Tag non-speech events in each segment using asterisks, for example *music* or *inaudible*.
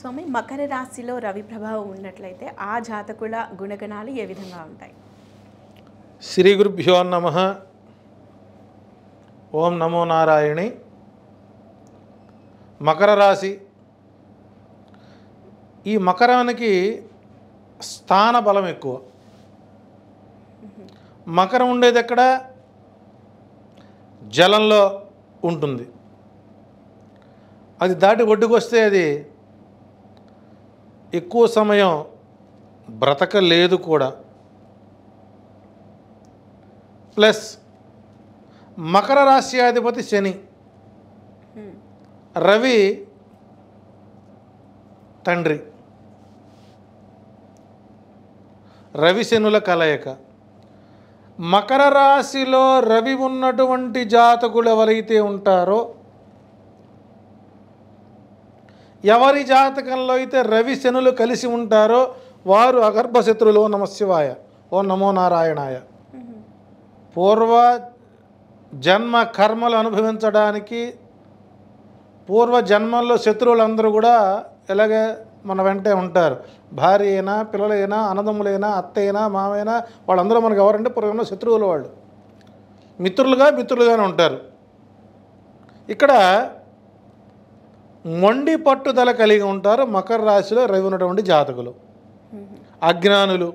స్వామి మకర రాశిలో రవి ప్రభావం ఉన్నట్లయితే ఆ జాతకుల గుణగణాలు ఏ విధంగా ఉంటాయి శ్రీ గురుభ్యో నమ ఓం నమో నారాయణి మకర రాశి ఈ మకరానికి స్థాన బలం ఎక్కువ మకరం ఉండేది ఎక్కడ జలంలో ఉంటుంది అది దాటి ఒడ్డుకొస్తే అది ఎక్కువ సమయం బ్రతకలేదు కూడా ప్లస్ మకర రాశ్యాధిపతి శని hmm. రవి తండ్రి రవిశనుల కలయిక మకర రాశిలో రవి ఉన్నటువంటి జాతకులు ఎవరైతే ఉంటారో ఎవరి జాతకంలో అయితే రవి శనులు కలిసి ఉంటారో వారు అగర్భశత్రులు ఓ నమశివాయ ఓ నమో నారాయణాయ పూర్వ జన్మ కర్మలు అనుభవించడానికి పూర్వ జన్మల్లో శత్రువులందరూ కూడా ఇలాగే మన వెంటే ఉంటారు భార్య అయినా పిల్లలైనా అన్నదమ్ములైనా అత్తయినా మామైనా వాళ్ళందరూ మనకు ఎవరంటే పూర్వంలో శత్రువులు వాళ్ళు మిత్రులుగా మిత్రులుగానే ఉంటారు ఇక్కడ మొండి పట్టుదల కలిగి ఉంటారు మకర రాశిలో రవి ఉన్నటువంటి జాతకులు అజ్ఞానులు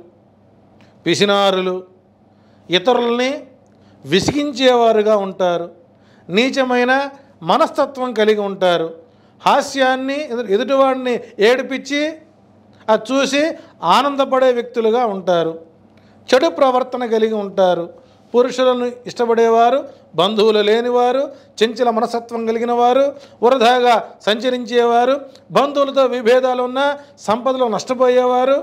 పిసినారులు ఇతరుల్ని విసిగించేవారుగా ఉంటారు నీచమైన మనస్తత్వం కలిగి ఉంటారు హాస్యాన్ని ఎదుటివాడిని ఏడిపించి అది చూసి ఆనందపడే వ్యక్తులుగా ఉంటారు చెడు ప్రవర్తన కలిగి ఉంటారు పురుషులను ఇష్టపడేవారు బంధువులు లేనివారు చెంచల మనసత్వం కలిగిన వారు వృధాగా సంచరించేవారు బంధువులతో విభేదాలు ఉన్న సంపదలు నష్టపోయేవారు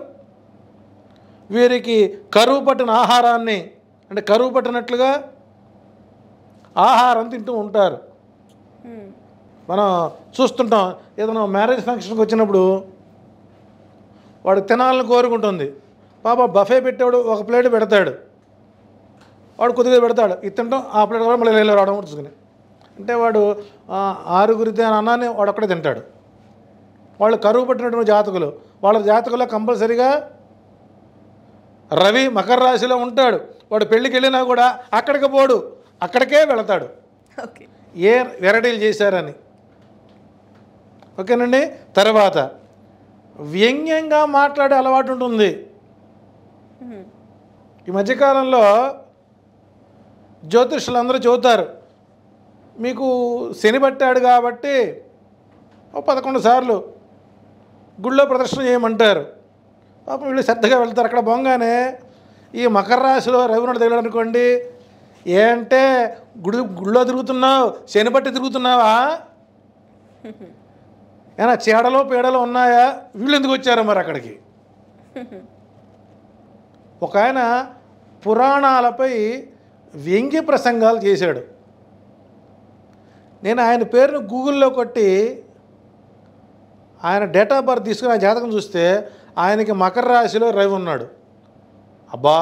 వీరికి కరువు పట్టిన ఆహారాన్ని అంటే కరువు పట్టినట్లుగా ఆహారం తింటూ ఉంటారు మనం చూస్తుంటాం ఏదైనా మ్యారేజ్ ఫంక్షన్కి వచ్చినప్పుడు వాడు తినాలని కోరుకుంటుంది పాప బఫే పెట్టేవాడు ఒక ప్లేట్ పెడతాడు వాడు కొద్దిగా పెడతాడు ఇది తింటాం ఆ ప్లేట్ కూడా మళ్ళీ నీళ్ళు రావడం చూసుకుని అంటే వాడు ఆరుగురితే అన్నాన్ని వాడు ఒక్కడే తింటాడు వాళ్ళు కరువు పట్టినటువంటి జాతకులు వాళ్ళ జాతకుల్లో కంపల్సరీగా రవి మకర రాశిలో ఉంటాడు వాడు పెళ్ళికి వెళ్ళినా కూడా అక్కడికి పోడు అక్కడికే వెళతాడు ఏ వెరైటీలు చేశారని ఓకేనండి తర్వాత వ్యంగ్యంగా మాట్లాడే అలవాటు ఉంటుంది ఈ మధ్యకాలంలో జ్యోతిష్యులు అందరూ చదువుతారు మీకు శని పట్టాడు కాబట్టి ఓ పదకొండు సార్లు గుళ్ళో ప్రదర్శన చేయమంటారు పాపం వీళ్ళు శ్రద్ధగా వెళ్తారు అక్కడ బొంగానే ఈ మకర రాశిలో రఘునాడు తగిలాడు అనుకోండి ఏంటే గుడి గుళ్ళో తిరుగుతున్నావు శని పట్టి తిరుగుతున్నావా ఏమైనా చేడలో పేడలో ఉన్నాయా వీళ్ళు ఎందుకు వచ్చారు మరి అక్కడికి ఒక ఆయన పురాణాలపై వ్యంగ్య ప్రసంగాలు చేశాడు నేను ఆయన పేరును గూగుల్లో కొట్టి ఆయన డేట్ ఆఫ్ బర్త్ తీసుకుని ఆ జాతకం చూస్తే ఆయనకి మకర రాశిలో రవి ఉన్నాడు అబ్బా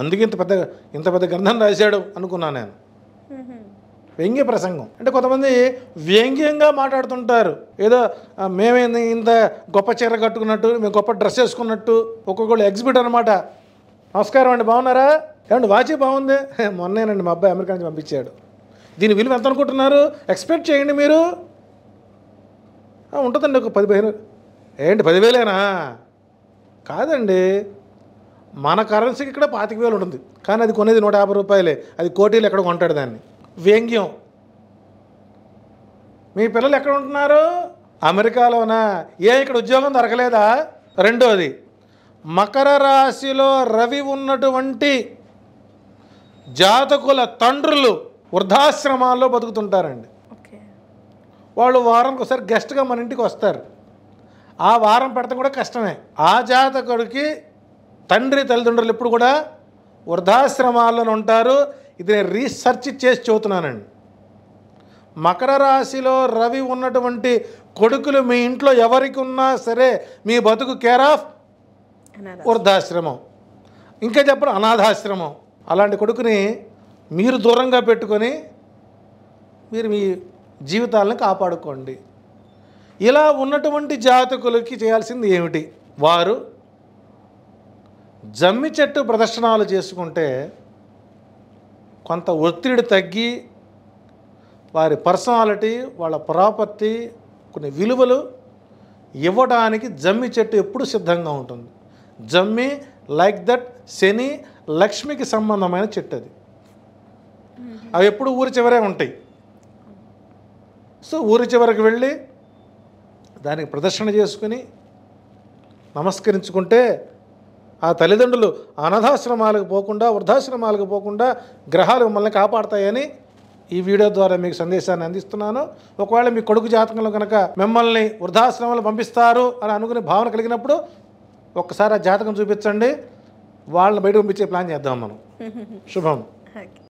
అందుకే ఇంత పెద్ద ఇంత పెద్ద గ్రంథం రాశాడు అనుకున్నాను నేను వ్యంగ్య ప్రసంగం అంటే కొంతమంది వ్యంగ్యంగా మాట్లాడుతుంటారు ఏదో మేమే ఇంత గొప్ప చీర కట్టుకున్నట్టు మేము గొప్ప డ్రెస్ వేసుకున్నట్టు ఒక్కొక్కళ్ళు ఎగ్జిబిట్ అనమాట నమస్కారం అండి బాగున్నారా ఏమండి వాచి బాగుంది మొన్నేనండి మా అబ్బాయి అమెరికా నుంచి పంపించాడు దీని విలువ ఎంత అనుకుంటున్నారు ఎక్స్పెక్ట్ చేయండి మీరు ఉంటుందండి ఒక పదిహేను ఏంటి పదివేలేనా కాదండి మన కరెన్సీకి ఇక్కడ పాతిక వేలు ఉంటుంది కానీ అది కొనేది నూట యాభై రూపాయలే అది కోటీలు ఎక్కడ కొంటాడు దాన్ని వ్యంగ్యం మీ పిల్లలు ఎక్కడ ఉంటున్నారు అమెరికాలోనా ఏ ఇక్కడ ఉద్యోగం దొరకలేదా రెండోది మకర రాశిలో రవి ఉన్నటువంటి జాతకుల తండ్రులు వృద్ధాశ్రమాల్లో బతుకుతుంటారండి వాళ్ళు వారానికి ఒకసారి గెస్ట్గా మన ఇంటికి వస్తారు ఆ వారం పెడతాం కూడా కష్టమే ఆ జాతకుడికి తండ్రి తల్లిదండ్రులు ఇప్పుడు కూడా వృద్ధాశ్రమాల్లో ఉంటారు ఇది నేను రీసెర్చ్ చేసి చెబుతున్నానండి మకర రాశిలో రవి ఉన్నటువంటి కొడుకులు మీ ఇంట్లో ఎవరికి ఉన్నా సరే మీ బతుకు కేర్ ఆఫ్ వృద్ధాశ్రమం ఇంకా చెప్పడం అనాథాశ్రమం అలాంటి కొడుకుని మీరు దూరంగా పెట్టుకొని మీరు మీ జీవితాలను కాపాడుకోండి ఇలా ఉన్నటువంటి జాతకులకి చేయాల్సింది ఏమిటి వారు జమ్మి చెట్టు ప్రదర్శనలు చేసుకుంటే కొంత ఒత్తిడి తగ్గి వారి పర్సనాలిటీ వాళ్ళ ప్రాపర్టీ కొన్ని విలువలు ఇవ్వడానికి జమ్మి చెట్టు ఎప్పుడు సిద్ధంగా ఉంటుంది జమ్మి లైక్ దట్ శని లక్ష్మికి సంబంధమైన చెట్టు అది అవి ఎప్పుడు ఊరి చివరే ఉంటాయి సో ఊరి చివరికి వెళ్ళి దానికి ప్రదర్శన చేసుకుని నమస్కరించుకుంటే ఆ తల్లిదండ్రులు అనాథాశ్రమాలకు పోకుండా వృద్ధాశ్రమాలకు పోకుండా గ్రహాలు మిమ్మల్ని కాపాడతాయని ఈ వీడియో ద్వారా మీకు సందేశాన్ని అందిస్తున్నాను ఒకవేళ మీ కొడుకు జాతకంలో కనుక మిమ్మల్ని వృద్ధాశ్రమంలో పంపిస్తారు అని అనుకునే భావన కలిగినప్పుడు ఒక్కసారి ఆ జాతకం చూపించండి వాళ్ళని బయట పంపించే ప్లాన్ చేద్దాం మనం *laughs* శుభం